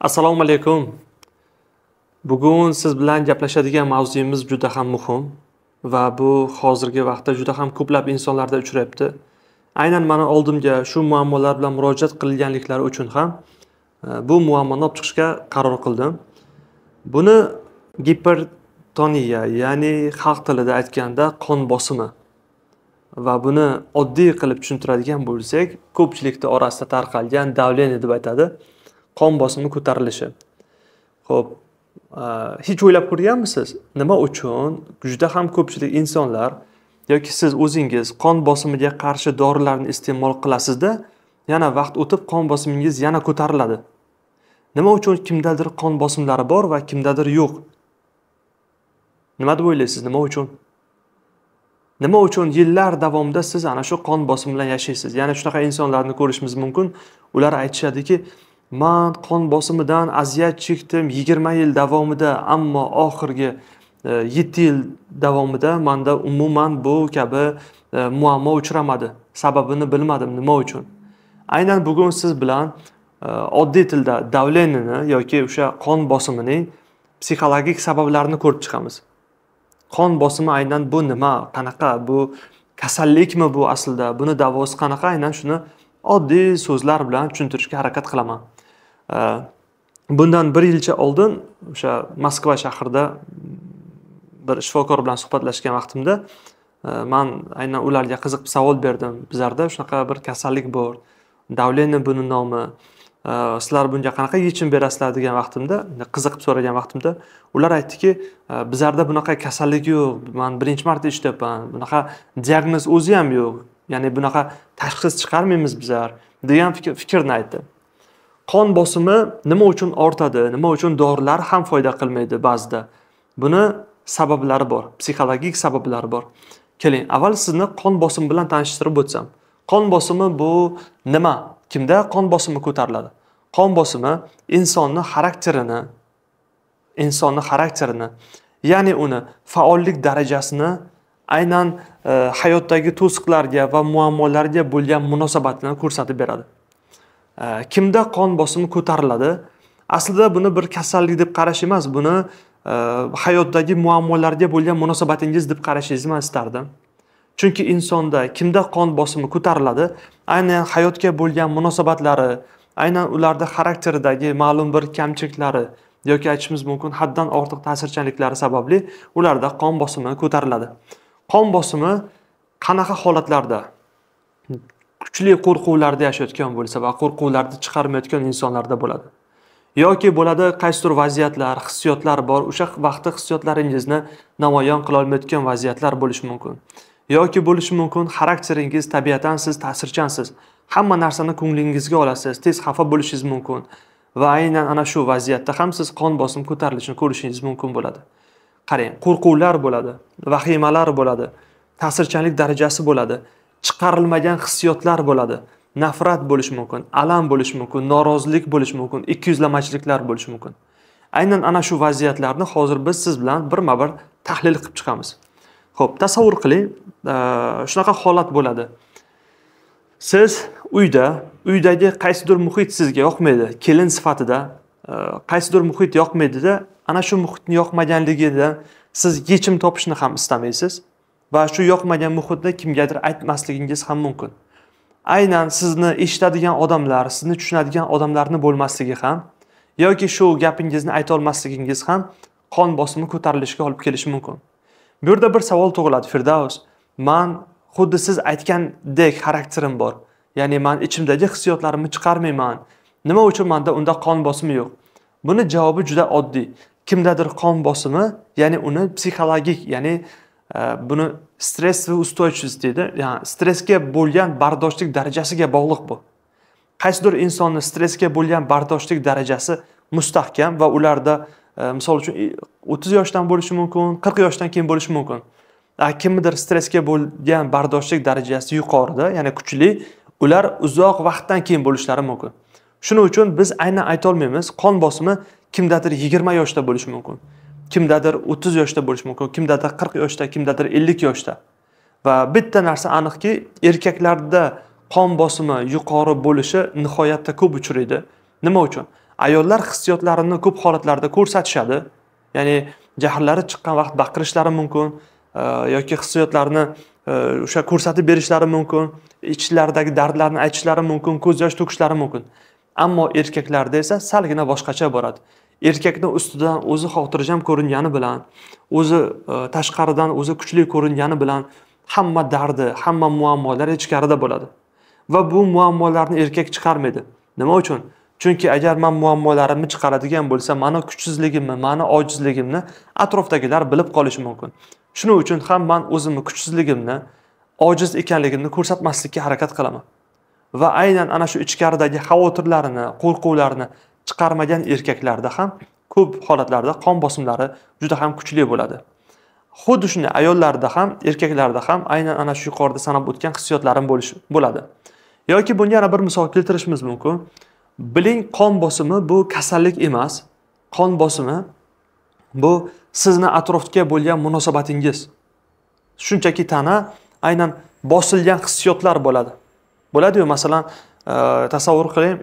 assalomu alaykum bugun siz bilan gaplashadigan mavzuyimiz juda ham muhim va bu hozirgi vaqtda juda ham ko'plab insonlarda uchrayapti aynan mani oldimga shu muammolar bilan murojaat qilganliklari uchun ham e, bu muammoni olib chiqishga qaror qildim buni gipertoniya ya'ni xalq tilida aytganda qon bosimi va buni oddiy qilib tushuntiradigan bo'lsak ko'pchilikni orasida tarqalgan davleniya deb aytadi qon bosimi ko'tarilishi ho'p hech o'ylab ko'rganmisiz nima uchun juda ham ko'pchilik insonlar yoki siz o'zingiz qon bosimiga qarshi dorilarni iste'mol qilasizda yana vaqt o'tib qon bosimingiz yana ko'tariladi nima uchun kimdadir qon bosimlari bor va kimdadir yo'q nima deb o'ylaysiz nima uchun nima uchun yillar davomida siz ana shu qon bosim bilan yashaysiz ya'ni shunaqa insonlarni ko'rishimiz mumkin ular aytishadiki man qon bosimidan aziyat chekdim yigirma yil davomida ammo oxirgi e, yetti yil davomida manda umuman bu kabi e, muammo uchramadi sababini bilmadim nima uchun aynan bugun siz bilan e, oddiy tilda davleniyni yoki o'sha qon bosimining psixologik sabablarini ko'rib chiqamiz qon bosimi aynan bu nima qanaqa bu kasallikmi bu aslida buni davosi qanaqa aynan shuni oddiy so'zlar bilan tushuntirishga harakat qilaman Э, bundan bir yilcha oldin o'sha moskva shahrida bir shifokor bilan suhbatlashgan vaqtimda e, man aynan ularga qiziq savol berdim bizlarda shunaqa bir kasallik bor давление buni nomi e, sizlar bunga qanaqa yechim berasizlar degan vaqtimda qiziqib so'ragan vaqtimda ular aytdiki e, bizlarda bunaqa kasallik yo'q man birinchi marta eshityapman bunaqa diagnoz o'zi ham yo'q ya'ni bunaqa tashxis chiqarmaymiz bizlar degan fikrni aytdi qon bosimi nima uchun ortadi nima uchun dorilar ham foyda qilmaydi ba'zida buni sabablari bor psixologik sabablari bor keling avval sizni qon bosimi bilan tanishtirib o'tsam qon bosimi bu nima kimda qon bosimi ko'tariladi qon bosimi insonni xarakterini insonni xarakterini ya'ni uni faollik darajasini aynan e, hayotdagi to'siqlarga va muammolarga bo'lgan munosabatini ko'rsatib beradi Э, kimda qon bosimi ko'tariladi aslida buni bir kasallik deb qarash emas buni e, hayotdagi muammolarga bo'lgan munosabatingiz deb qarashingizni man istardim chunki insonda kimda qon bosimi ko'tariladi aynan hayotga bo'lgan munosabatlari aynan ularda xarakteridagi ma'lum bir kamchiliklari yoki aytishimiz mumkin haddan ortiq ta'sirchanliklari sababli ularda qon bosimi ko'tariladi qon bosimi qanaqa holatlarda kuchli qo'rquvlarda yashayotgan bo'lsa va qo'rquvlarni chiqarmayotgan insonlarda bo'ladi yoki bo'ladi qaysidir vaziyatlar hissiyotlar bor o'sha vaqtda hissiyotlaringizni namoyon qilolmayotgan vaziyatlar bo'lishi mumkin yoki bo'lishi mumkin xarakteringiz tabiatan siz ta'sirchansiz hamma narsani ko'nglingizga olasiz tez xafa bo'lishingiz mumkin va aynan ana shu vaziyatda ham siz qon bosim ko'tarilishini ko'rishingiz mumkin bo'ladi qarang qo'rquvlar bo'ladi vahimalar bo'ladi ta'sirchanlik darajasi bo'ladi chiqarilmagan hissiyotlar bo'ladi nafrat bo'lishi mumkin alam bo'lishi mumkin norozilik bo'lishi mumkin ikkiyuzlamachiliklar bo'lishi mumkin aynan ana shu vaziyatlarni hozir biz siz bilan birma bir tahlil qilib chiqamiz ho'p tasavvur qiling shunaqa holat bo'ladi siz uyda uydagi qaysidir muhit sizga yoqmaydi kelin sifatida qaysidir muhit yoqmaydida ana shu muhitni yoqmaganligidan siz yechim topishni ham istamaysiz va shu yoqmagan muhitda kimgadir aytmasligingiz ham mumkin aynan sizni eshitadigan odamlar sizni tushunadigan odamlarni bo'lmasligi ham yoki shu gapingizni aytolmasligingiz ham qon bosimi ko'tarilishiga olib kelishi mumkin bu yerda bir savol tug'iladi firdavs man xuddi siz aytgandek xarakterim bor ya'ni man ichimdagi hissiyotlarimni chiqarmayman nima uchun manda unda qon bosimi yo'q buni javobi juda oddiy kimdadir qon bosimi ya'ni uni psixologik ya'ni buni stress va устойчивость deydi ya'ni stressga bo'lgan bardoshlik darajasiga bog'liq bu qaysidir insonni stressga bo'lgan bardoshlik darajasi mustahkam va ularda e, misol uchun o'ttiz yoshdan bo'lishi mumkin qirq yoshdan keyin bo'lishi mumkin kimnidir stressga bo'lgan bardoshlik darajasi yuqorida ya'ni kuchli ular uzoq vaqtdan keyin bo'lishlari mumkin shuning uchun biz aynan aytolmaymiz qon bosimi kimdadir yigirma yoshda bo'lishi mumkin kimdadir o'ttiz yoshda bo'lishi mumkin kimdadir qirq yoshda kimdadir ellik yoshda va bitta narsa aniqki erkaklarda qon bosimi yuqori bo'lishi nihoyatda ko'p uchraydi nima uchun ayollar hissiyotlarini ko'p holatlarda ko'rsatishadi ya'ni jahlari chiqqan vaqt baqirishlari mumkin e, yoki hissiyotlarni e, o'sha ko'rsatib berishlari mumkin ichlaridagi dardlarni aytishlari mumkin ko'z yosh to'kishlari mumkin ammo erkaklarda esa salgina boshqacha boradi erkakni ustidan o'zi xotirjam ko'ringani bilan o'zi e, tashqaridan o'zi kuchli ko'ringani bilan hamma dardi hamma muammolari ichkarida bo'ladi va bu muammolarni erkak chiqarmaydi nima uchun chunki agar man muammolarimni chiqaradigan bo'lsam mani kuchsizligimni mani ojizligimni atrofdagilar bilib qolishi mumkin shuning uchun ham man o'zimni kuchsizligimni ojiz ekanligimni ko'rsatmaslikka harakat qilaman va aynan ana shu ichkaridagi xavotirlarini qo'rquvlarini chiqarmagan erkaklarda ham ko'p holatlarda qon bosimlari juda ham kuchli bo'ladi xuddi shunday ayollarda ham erkaklarda ham aynan ana shu yuqorida sanab o'tgan hissiyotlarim bo'lishi bo'ladi yoki bunga yana bir misol keltirishimiz mumkin biling qon bosimi bu kasallik emas qon bosimi bu sizni atrofga bo'lgan munosabatingiz shunchaki tana aynan bosilgan hissiyotlar bo'ladi bo'ladiyu masalan e, tasavvur qiling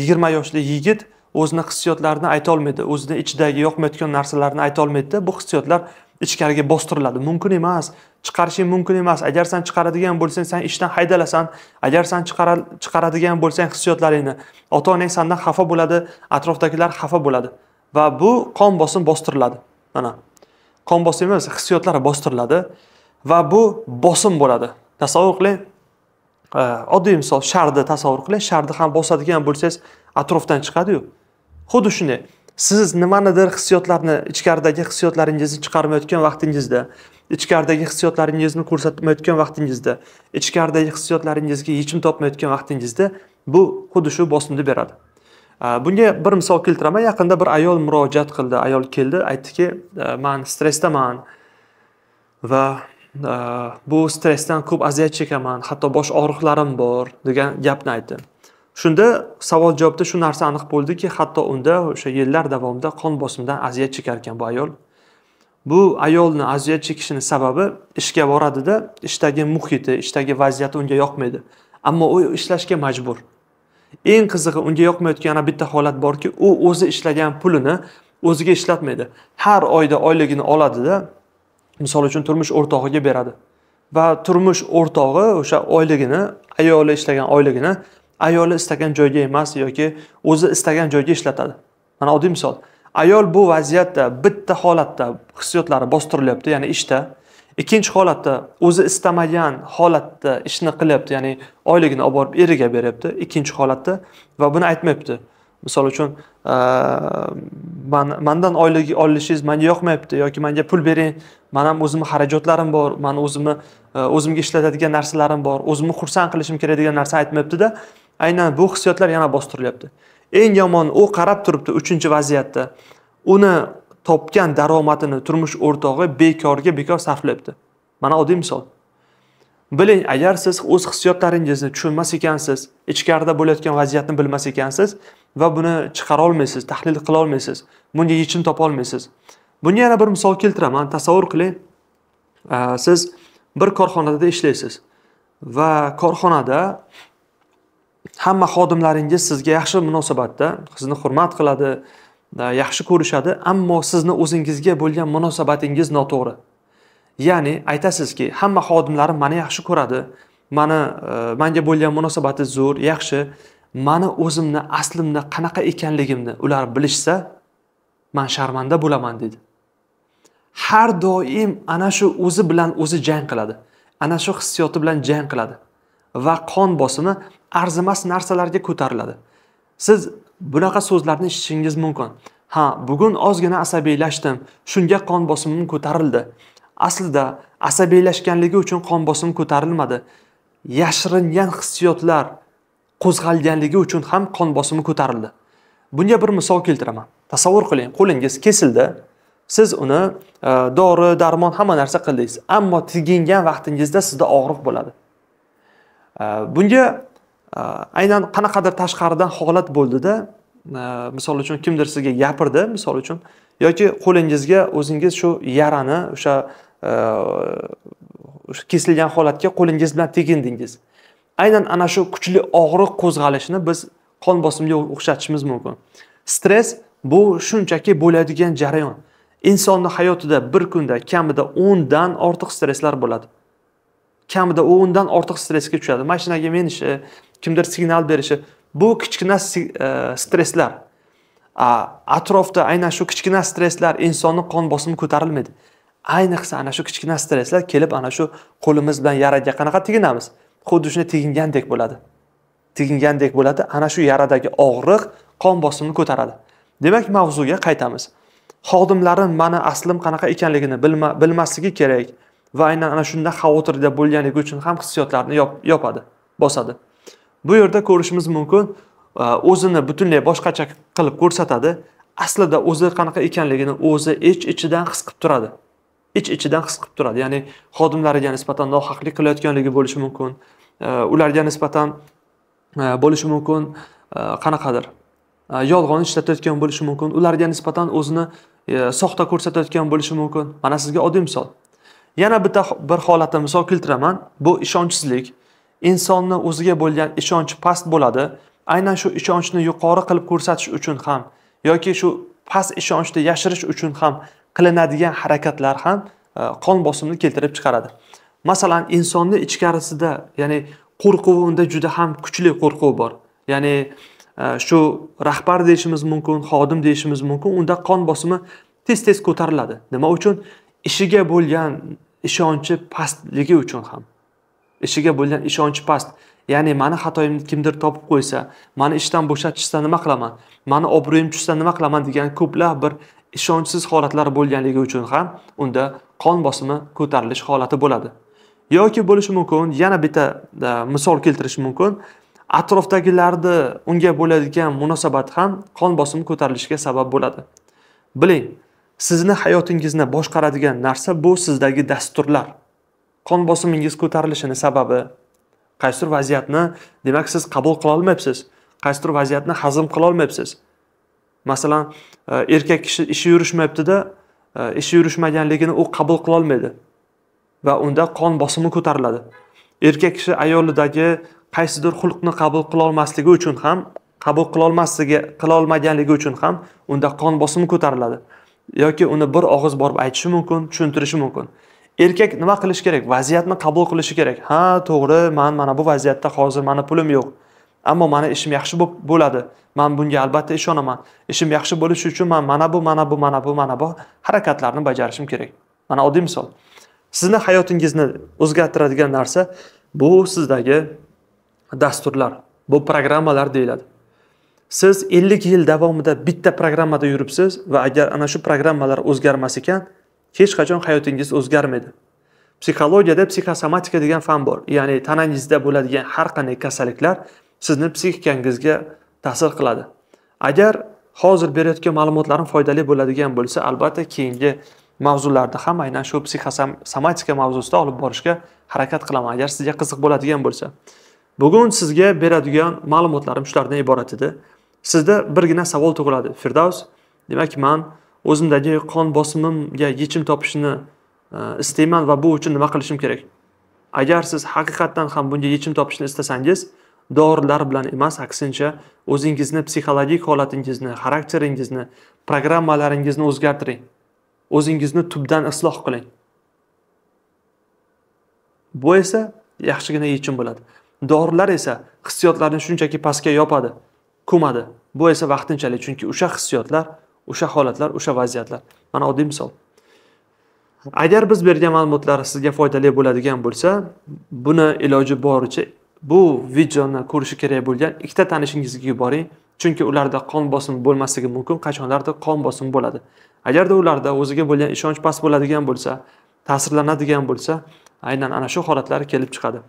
yigirma yoshli yigit o'zini hissiyotlarini aytolmaydi o'zini ichidagi yoqmayotgan narsalarni aytolmaydida bu hissiyotlar ichkariga bostiriladi mumkin emas chiqarishing mumkin emas agar san chiqaradigan bo'lsang san ishdan haydalasan agar san chiqaradigan bo'lsang hissiyotlaringni ota onang sandan xafa bo'ladi atrofdagilar xafa bo'ladi va bu qon bosim bostiriladi mana qon bosim emas hissiyotlar bostiriladi va bu bosim bo'ladi tasavvur qiling e, oddiy misol sharni tasavvur qiling sharni ham bosadigan bo'lsangiz atrofdan chiqadiyu xuddi shunday siz nimanidir hissiyotlarni ichkaridagi hissiyotlaringizni chiqarmayotgan vaqtingizda ichkaridagi hissiyotlaringizni ko'rsatmayotgan vaqtingizda ichkaridagi hissiyotlaringizga yechim topmayotgan vaqtingizda bu xuddi shu bosimni beradi bunga bir misol keltiraman yaqinda bir ayol murojaat qildi ayol keldi aytdiki man stressdaman va bu stressdan ko'p aziyat chekaman hatto bosh og'riqlarim bor degan gapni aytdi shunda savol javobda shu narsa aniq bo'ldiki hatto unda o'sha yillar davomida qon bosimidan aziyat chekar ekan bu ayol bu ayolni aziyat chekishini sababi ishga boradida ishdagi muhiti ishdagi vaziyati unga yoqmaydi ammo u ishlashga majbur eng qizig'i unga yoqmayotgan yana bitta holat borki u o'zi ishlagan pulini o'ziga ishlatmaydi har oyda oyligini oladida misol uchun turmush o'rtog'iga beradi va turmush o'rtog'i o'sha oyligini ayoli ishlagan oyligini ayoli istagan joyga emas yoki o'zi istagan joyga ishlatadi mana oddiy misol ayol bu vaziyatda bitta holatda hissiyotlari bostirilyapti ya'ni ishda ikkinchi holatda o'zi istamagan holatda ishni qilyapti ya'ni oyligini olib borib eriga beryapti ikkinchi holatda va buni aytmayapti misol uchun man mandan oylik olishingiz manga yoqmayapti yoki manga pul bering man ham o'zimni xarajatlarim bor man o'zimni o'zimga ishlatadigan narsalarim bor o'zimni xursand qilishim kerak degan narsani aytmayaptida aynan bu hissiyotlar yana bostirilyapti eng yomon u qarab turibdi uchinchi vaziyatda uni topgan daromadini turmush o'rtog'i bekorga bekor sarflayapti mana oddiy misol biling agar siz o'z hissiyotlaringizni tushunmas ekansiz ichkarida bo'layotgan vaziyatni bilmas ekansiz va buni chiqara olmaysiz tahlil qila olmaysiz bunga yechim topa olmaysiz bunga yana bir misol keltiraman tasavvur qiling siz bir korxonada ishlaysiz va korxonada hamma xodimlaringiz sizga yaxshi munosabatda sizni hurmat qiladi e, yaxshi ko'rishadi ammo sizni o'zingizga bo'lgan munosabatingiz noto'g'ri ya'ni aytasizki hamma xodimlarim mani yaxshi ko'radi mani e, manga bo'lgan munosabati zo'r yaxshi mani o'zimni aslimni qanaqa ekanligimni ular bilishsa man sharmanda bo'laman deydi har doim ana shu o'zi bilan o'zi jang qiladi ana shu hissiyoti bilan jang qiladi va qon bosimi arzimas narsalarga ko'tariladi siz bunaqa so'zlarni eshitishingiz mumkin ha bugun ozgina asabiylashdim shunga qon bosimim ko'tarildi aslida asabiylashganligi uchun qon bosim ko'tarilmadi yashiringan hissiyotlar qo'zg'alganligi uchun ham qon bosimi ko'tarildi bunga bir misol keltiraman tasavvur qiling qo'lingiz kesildi siz uni e, dori darmon hamma narsa qildingiz ammo tigingan vaqtingizda sizda og'riq bo'ladi e, bunga aynan qanaqadir tashqaridan holat bo'ldida misol uchun kimdir sizga gapirdi misol uchun yoki qo'lingizga o'zingiz shu yarani o'sha kesilgan holatga qo'lingiz bilan tegindingiz aynan ana shu kuchli og'riq qo'zg'alishini biz qon bosimga o'xshatishimiz mumkin stress bu shunchaki bo'ladigan jarayon insonni hayotida bir kunda kamida o'ndan ortiq stresslar bo'ladi kamida u undan ortiq stressga tushadi mashinaga minishi kimdir signal berishi bu kichkina e, stresslar atrofda aynan shu kichkina stresslar insonni qon bosimi ko'tarilmaydi ayniqsa ana shu kichkina stresslar kelib ana shu qo'limiz bilan yaraga qanaqa teginamiz xuddi shunday tegingandek bo'ladi tegingandek bo'ladi ana shu yaradagi og'riq qon bosimini ko'taradi demak mavzuga qaytamiz xodimlarim mani aslim qanaqa ekanligini bilma, bilmasligi kerak va aynan ana shunda xavotirda bo'lganligi uchun ham hissiyotlarni yopadi bosadi bu yerda ko'rishimiz mumkin e, o'zini butunlay boshqacha qilib ko'rsatadi aslida o'zi qanaqa ekanligini o'zi ich ichidan his qilib turadi ich ichidan his qilib turadi ya'ni xodimlariga nisbatan nohaqlik qilayotganligi bo'lishi mumkin e, ularga nisbatan e, bo'lishi mumkin qanaqadir yolg'on ishlatayotgan bo'lishi mumkin ularga nisbatan o'zini soxta ko'rsatayotgan bo'lishi mumkin mana sizga oddiy misol yana bitta bir holatni misol keltiraman bu ishonchsizlik insonni o'ziga bo'lgan ishonchi past bo'ladi aynan shu ishonchni yuqori qilib ko'rsatish uchun ham yoki shu past ishonchni yashirish uchun ham qilinadigan harakatlar ham e, qon bosimni keltirib chiqaradi masalan insonni ichkarisida ya'ni qo'rquv unda juda ham kuchli qo'rquv bor ya'ni e, shu rahbar deyishimiz mumkin xodim deyishimiz mumkin unda qon bosimi tez tez ko'tariladi nima uchun ishiga bo'lgan ishonchi pastligi uchun ham ishiga bo'lgan ishonchi past ya'ni mani xatoyimni kimdir topib qo'ysa mani ishdan bo'shatishsa nima qilaman mani obro'yim tushsa nima qilaman degan ko'plab bir ishonchsiz holatlar bo'lganligi uchun ham unda qon bosimi ko'tarilish holati bo'ladi yoki bo'lishi mumkin yana bitta misol keltirish mumkin atrofdagilarni unga bo'ladigan munosabati ham qon bosimi ko'tarilishiga sabab bo'ladi biling sizni hayotingizni boshqaradigan narsa bu sizdagi dasturlar qon bosimingiz ko'tarilishini sababi qaysidir vaziyatni demak siz qabul qila olmayapsiz qaysidir vaziyatni hazm qila olmayapsiz masalan e, erkak kishi ishi yurishmayaptida e, ishi yurishmaganligini u qabul qila olmaydi va unda qon bosimi ko'tariladi erkak kishi ayolidagi qaysidir xulqni qabul qila olmasligi uchun ham qabul qilolmasligi olmaganligi uchun ham unda qon bosimi ko'tariladi yoki uni bir og'iz borib aytishi mumkin tushuntirishi mumkin erkak nima qilishi kerak vaziyatni qabul qilishi kerak ha to'g'ri man mana bu vaziyatda hozir mani pulim yo'q ammo mani ishim yaxshi bo'ladi man bunga albatta ishonaman ishim yaxshi bo'lishi uchun man mana bu mana bu mana bu mana bu harakatlarni bajarishim kerak mana oddiy misol sizni hayotingizni o'zgartiradigan narsa bu sizdagi dasturlar bu programmalar deyiladi siz ellik yil davomida bitta programmada yuribsiz va agar ana shu programmalar o'zgarmas ekan hech qachon hayotingiz o'zgarmaydi psixologiyada psixosomatika degan fan bor ya'ni tanangizda bo'ladigan har qanday kasalliklar sizni psixikangizga ta'sir qiladi agar hozir berayotgan ma'lumotlarim foydali bo'ladigan bo'lsa albatta keyingi mavzularda ham aynan shu psixosomatika mavzusida olib borishga harakat qilaman agar sizga qiziq bo'ladigan bo'lsa bugun sizga beradigan ma'lumotlarim shulardan iborat edi sizda birgina savol tug'iladi firdavs demak man o'zimdagi qon bosimimga yechim topishni e, istayman va bu uchun nima qilishim kerak agar siz haqiqatdan ham bunga yechim topishni istasangiz dorilar bilan emas aksincha o'zingizni psixologik holatingizni xarakteringizni programmalaringizni o'zgartiring o'zingizni tubdan isloh qiling bu esa yaxshigina yechim bo'ladi dorilar esa hissiyotlarni shunchaki pastga yopadi ko'madi bu esa vaqtinchalik chunki o'sha hissiyotlar o'sha holatlar o'sha vaziyatlar mana oddiy misol agar biz bergan ma'lumotlar sizga foydali bo'ladigan bo'lsa buni iloji boricha bu videoni ko'rishi kerak bo'lgan ikkita tanishingizga yuboring chunki ularda qon bosimi bo'lmasligi mumkin qachonlardir qon bosimi bo'ladi agarda ularda o'ziga bo'lgan ishonch past bo'ladigan bo'lsa ta'sirlanadigan bo'lsa aynan ana shu holatlar kelib chiqadi